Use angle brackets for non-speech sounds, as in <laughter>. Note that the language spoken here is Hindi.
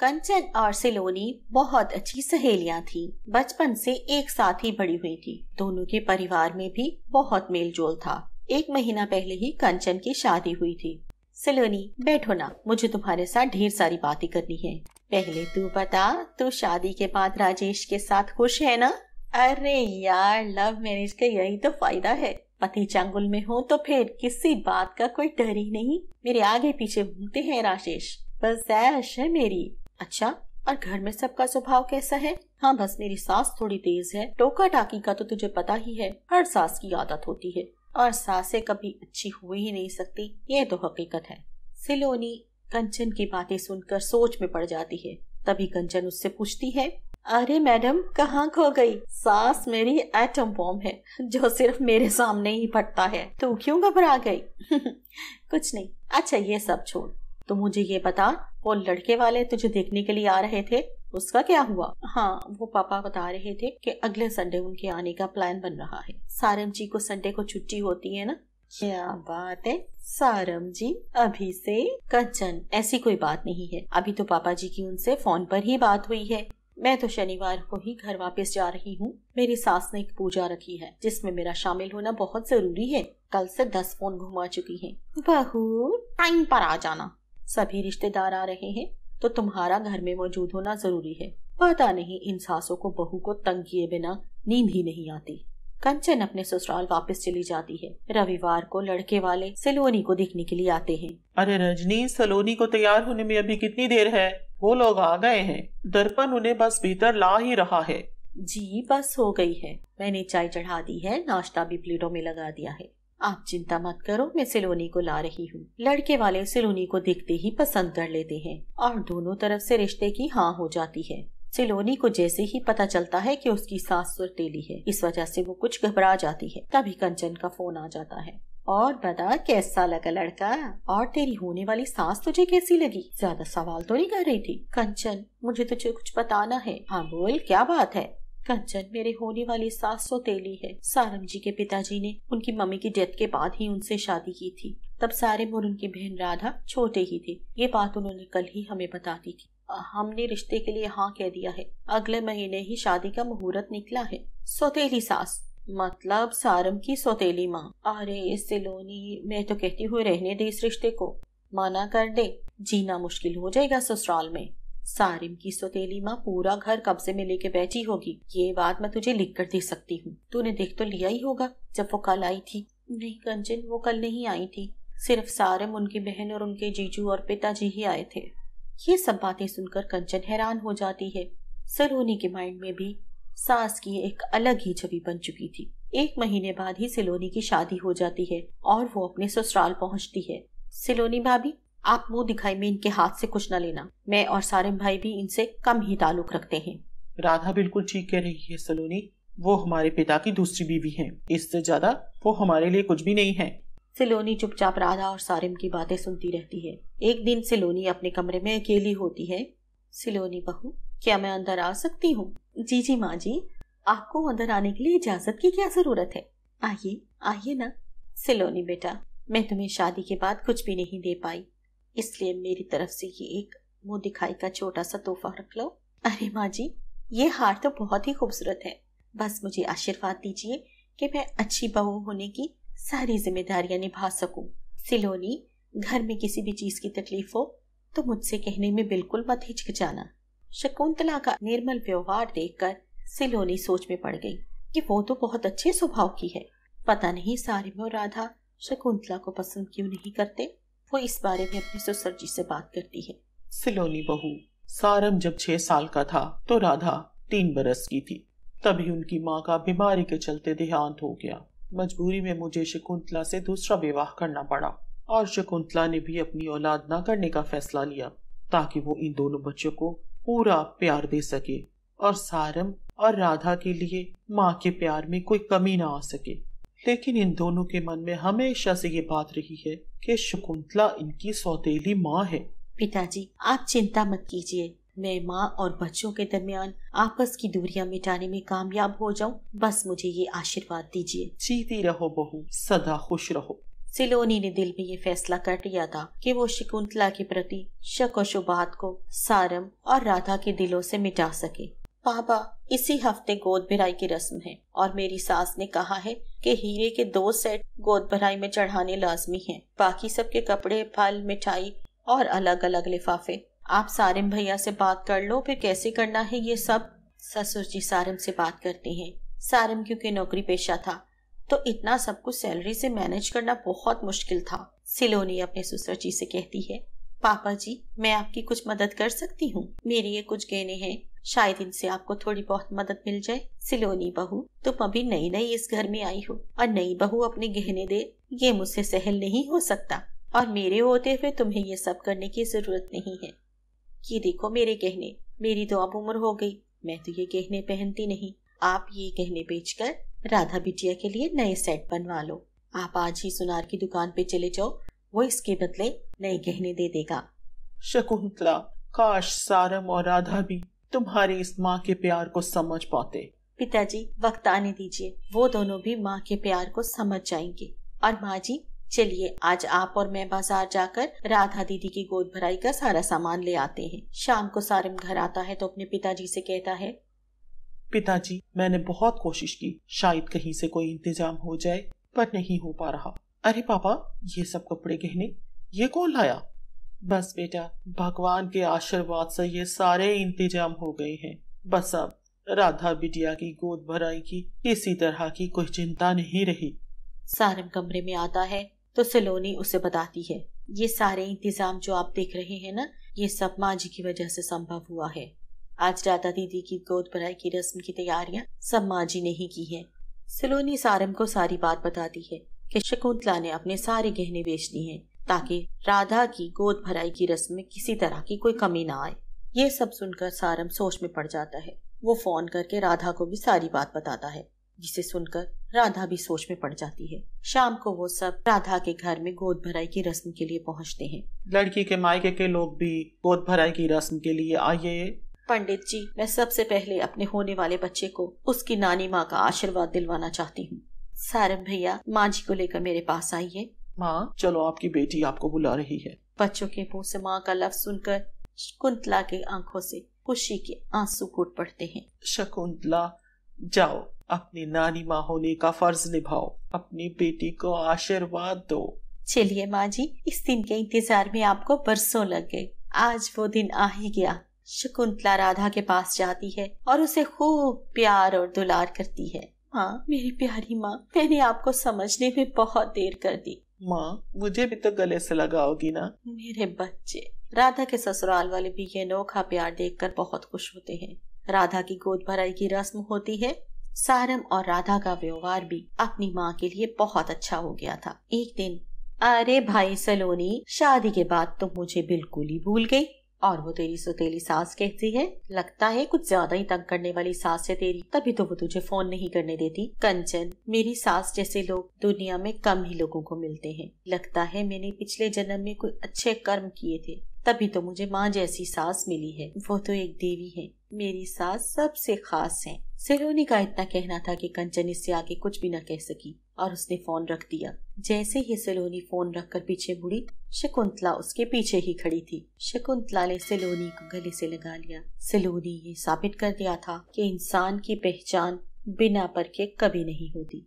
कंचन और सिलोनी बहुत अच्छी सहेलियां थी बचपन से एक साथ ही बड़ी हुई थी दोनों के परिवार में भी बहुत मेलजोल था एक महीना पहले ही कंचन की शादी हुई थी सिलोनी बैठो ना मुझे तुम्हारे साथ ढेर सारी बातें करनी है पहले तू बता तू शादी के बाद राजेश के साथ खुश है ना अरे यार लव मैरिज का यही तो फायदा है पति चंगुल में हो तो फिर किसी बात का कोई डर ही नहीं मेरे आगे पीछे घूमते हैं राजेश बस ऐश है मेरी अच्छा और घर में सबका स्वभाव कैसा है हाँ बस मेरी सास थोड़ी तेज है टोका टाकी का तो तुझे पता ही है हर सास की आदत होती है और सासे कभी अच्छी हो ही नहीं सकती ये तो हकीकत है सिलोनी कंचन की बातें सुनकर सोच में पड़ जाती है तभी कंचन उससे पूछती है अरे मैडम कहाँ खो गई सास मेरी एटम बॉम्ब है जो सिर्फ मेरे सामने ही फटता है तू क्यों घबरा गई <laughs> कुछ नहीं अच्छा ये सब छोड़ तो मुझे ये बता वो लड़के वाले तुझे देखने के लिए आ रहे थे उसका क्या हुआ हाँ वो पापा बता रहे थे कि अगले संडे उनके आने का प्लान बन रहा है सारम जी को संडे को छुट्टी होती है ना क्या बात है सारम जी अभी से कंचन ऐसी कोई बात नहीं है अभी तो पापा जी की उनसे फोन पर ही बात हुई है मैं तो शनिवार को ही घर वापस जा रही हूँ मेरी सास ने एक पूजा रखी है जिसमें मेरा शामिल होना बहुत जरूरी है कल से दस फोन घुमा चुकी है बहू टाइम पर आ जाना सभी रिश्तेदार आ रहे हैं तो तुम्हारा घर में मौजूद होना जरूरी है पता नहीं इन सासों को बहू को तंग किए बिना नींद ही नहीं आती कंचन अपने ससुराल वापस चली जाती है रविवार को लड़के वाले सलोनी को देखने के लिए आते हैं अरे रजनी सलोनी को तैयार होने में अभी कितनी देर है वो लोग आ गए हैं दर्पण उन्हें बस भीतर ला ही रहा है जी बस हो गई है मैंने चाय चढ़ा दी है नाश्ता भी प्लेटों में लगा दिया है आप चिंता मत करो मैं सिलोनी को ला रही हूँ लड़के वाले सिलोनी को देखते ही पसंद कर लेते हैं और दोनों तरफ से रिश्ते की हाँ हो जाती है सिलोनी को जैसे ही पता चलता है कि उसकी सास सुरतेली है इस वजह से वो कुछ घबरा जाती है तभी कंचन का फोन आ जाता है और बता कैसा लगा लड़का और तेरी होने वाली सास तुझे कैसी लगी ज्यादा सवाल तो नहीं कर रही थी कंचन मुझे तुझे कुछ बताना है हाँ बोल क्या बात है कंचन मेरे होने वाली सास सौतेली है सारम जी के पिताजी ने उनकी मम्मी की डेथ के बाद ही उनसे शादी की थी तब सारे और उनकी बहन राधा छोटे ही थे ये बात उन्होंने कल ही हमें बता दी थी हमने रिश्ते के लिए हाँ कह दिया है अगले महीने ही शादी का मुहूर्त निकला है सौतेली सास मतलब सारम की सौतेली माँ अरे सिलोनी मैं तो कहती हूँ रहने दे इस रिश्ते को माना कर दे जीना मुश्किल हो जाएगा ससुराल में सारिम की सोतेली माँ पूरा घर कब्जे में लेके बैठी होगी ये बात मैं तुझे लिख कर दे सकती हूँ तूने देख तो लिया ही होगा जब वो कल आई थी नहीं कंचन वो कल नहीं आई थी सिर्फ सारिम उनकी बहन और उनके जीजू और पिताजी ही आए थे ये सब बातें सुनकर कंचन हैरान हो जाती है सलोनी के माइंड में भी सास की एक अलग ही छवि बन चुकी थी एक महीने बाद ही सिलोनी की शादी हो जाती है और वो अपने ससुराल पहुंचती है सिलोनी भाभी आप मुंह दिखाई में इनके हाथ से कुछ न लेना मैं और सारे भाई भी इनसे कम ही ताल्लुक रखते हैं राधा बिल्कुल ठीक कह रही है सलोनी वो हमारे पिता की दूसरी बीवी है इससे ज्यादा वो हमारे लिए कुछ भी नहीं है सिलोनी चुपचाप राधा और सारिम की बातें सुनती रहती है एक दिन सिलोनी अपने कमरे में अकेली होती है सिलोनी बहू क्या मैं अंदर आ सकती हूँ जी जी माँ जी आपको अंदर आने के लिए इजाजत की क्या जरूरत है आइए आइए ना सिलोनी बेटा मैं तुम्हें शादी के बाद कुछ भी नहीं दे पाई इसलिए मेरी तरफ से ये एक मुंह दिखाई का छोटा सा तोहफा रख लो अरे माँ जी ये हार तो बहुत ही खूबसूरत है बस मुझे आशीर्वाद दीजिए कि मैं अच्छी बहू होने की सारी जिम्मेदारियां निभा सकूं। सिलोनी घर में किसी भी चीज की तकलीफ हो तो मुझसे कहने में बिल्कुल मत हिचकिचाना शकुंतला का निर्मल व्यवहार देखकर सिलोनी सोच में पड़ गई कि वो तो बहुत अच्छे स्वभाव की है पता नहीं सारे में राधा शकुंतला को पसंद क्यों नहीं करते वो इस बारे में अपने ससुर जी से बात करती है सिलोनी बहू सारम जब छह साल का था तो राधा तीन बरस की थी तभी उनकी माँ का बीमारी के चलते देहांत हो गया मजबूरी में मुझे शकुंतला से दूसरा विवाह करना पड़ा और शकुंतला ने भी अपनी औलाद न करने का फैसला लिया ताकि वो इन दोनों बच्चों को पूरा प्यार दे सके और सारम और राधा के लिए माँ के प्यार में कोई कमी ना आ सके लेकिन इन दोनों के मन में हमेशा से ये बात रही है कि शकुंतला इनकी सौतेली माँ है पिताजी आप चिंता मत कीजिए मैं माँ और बच्चों के दरमियान आपस की दूरियाँ मिटाने में कामयाब हो जाऊँ बस मुझे ये आशीर्वाद दीजिए जीती रहो बहू सदा खुश रहो सिलोनी ने दिल में ये फैसला कर लिया था कि वो शकुंतला के प्रति शक और शुबात को सारम और राधा के दिलों से मिटा सके पापा इसी हफ्ते गोद भराई की रस्म है और मेरी सास ने कहा है कि हीरे के दो सेट गोद भराई में चढ़ाने लाजमी हैं। बाकी सबके कपड़े फल मिठाई और अलग अलग लिफाफे आप सारिम भैया से बात कर लो फिर कैसे करना है ये सब ससुर जी सारिम से बात करती हैं सारिम क्योंकि नौकरी पेशा था तो इतना सब कुछ सैलरी से मैनेज करना बहुत मुश्किल था सिलोनी अपने ससुर जी से कहती है पापा जी मैं आपकी कुछ मदद कर सकती हूँ मेरी ये कुछ गहने हैं शायद इनसे आपको थोड़ी बहुत मदद मिल जाए सिलोनी बहू तुम अभी नई नई इस घर में आई हो और नई बहू अपने गहने दे ये मुझसे सहल नहीं हो सकता और मेरे होते हुए तुम्हें ये सब करने की जरूरत नहीं है ये देखो मेरे गहने मेरी तो अब उम्र हो गई मैं तो ये गहने पहनती नहीं आप ये गहने बेचकर राधा बिटिया के लिए नए सेट बनवा लो आप आज ही सुनार की दुकान पे चले जाओ वो इसके बदले नए गहने दे देगा शकुंतला काश सारम और राधा भी तुम्हारी इस माँ के प्यार को समझ पाते पिताजी वक्त आने दीजिए वो दोनों भी माँ के प्यार को समझ जाएंगे और माँ जी चलिए आज आप और मैं बाजार जाकर राधा दीदी की गोद भराई का सारा सामान ले आते हैं शाम को सारिम घर आता है तो अपने पिताजी से कहता है पिताजी मैंने बहुत कोशिश की शायद कहीं से कोई इंतजाम हो जाए पर नहीं हो पा रहा अरे पापा ये सब कपड़े गहने ये कौन लाया बस बेटा भगवान के आशीर्वाद से ये सारे इंतजाम हो गए हैं बस अब राधा बिटिया की गोद भराई की किसी तरह की कोई चिंता नहीं रही सारम कमरे में आता है तो सलोनी उसे बताती है ये सारे इंतजाम जो आप देख रहे हैं ना ये सब माँ जी की वजह से संभव हुआ है आज राधा दीदी की गोद भराई की रस्म की तैयारियाँ सब माँ जी ने ही की है सलोनी सारम को सारी बात बताती है कि शकुंतला ने अपने सारे गहने बेच दिए हैं ताकि राधा की गोद भराई की रस्म में किसी तरह की कोई कमी ना आए ये सब सुनकर सारम सोच में पड़ जाता है वो फोन करके राधा को भी सारी बात बताता है जिसे सुनकर राधा भी सोच में पड़ जाती है शाम को वो सब राधा के घर में गोद भराई की रस्म के लिए पहुंचते हैं लड़की के मायके के लोग भी गोद भराई की रस्म के लिए आइए पंडित जी मैं सबसे पहले अपने होने वाले बच्चे को उसकी नानी माँ का आशीर्वाद दिलवाना चाहती हूँ सारम भैया माँ जी को लेकर मेरे पास आइए माँ चलो आपकी बेटी आपको बुला रही है बच्चों के मुंह से माँ का लफ्ज सुनकर शकुंतला के आंखों से खुशी के आंसू फूट पड़ते हैं शकुंतला जाओ अपनी नानी माँ होने का फर्ज निभाओ अपनी बेटी को आशीर्वाद दो चलिए माँ जी इस दिन के इंतजार में आपको बरसों लग गए आज वो दिन आ ही गया शकुंतला राधा के पास जाती है और उसे खूब प्यार और दुलार करती है माँ मेरी प्यारी माँ मैंने आपको समझने में बहुत देर कर दी माँ मुझे भी तो गले से लगाओगी ना मेरे बच्चे राधा के ससुराल वाले भी ये नोखा प्यार देखकर बहुत खुश होते हैं राधा की गोद भराई की रस्म होती है सारम और राधा का व्यवहार भी अपनी माँ के लिए बहुत अच्छा हो गया था एक दिन अरे भाई सलोनी शादी के बाद तो मुझे बिल्कुल ही भूल गई और वो तेरी सोतेली सास कहती है लगता है कुछ ज्यादा ही तंग करने वाली सास है तेरी तभी तो वो तुझे फोन नहीं करने देती कंचन मेरी सास जैसे लोग दुनिया में कम ही लोगों को मिलते हैं लगता है मैंने पिछले जन्म में कोई अच्छे कर्म किए थे तभी तो मुझे माँ जैसी सास मिली है वो तो एक देवी है मेरी सास सबसे खास है सिलोनी का इतना कहना था कि कंचन इससे आगे कुछ भी न कह सकी और उसने फोन रख दिया जैसे ही सिलोनी फोन रखकर पीछे मुड़ी शकुंतला उसके पीछे ही खड़ी थी शकुंतला ने सिलोनी को गले से लगा लिया सिलोनी ये साबित कर दिया था कि इंसान की पहचान बिना पर के कभी नहीं होती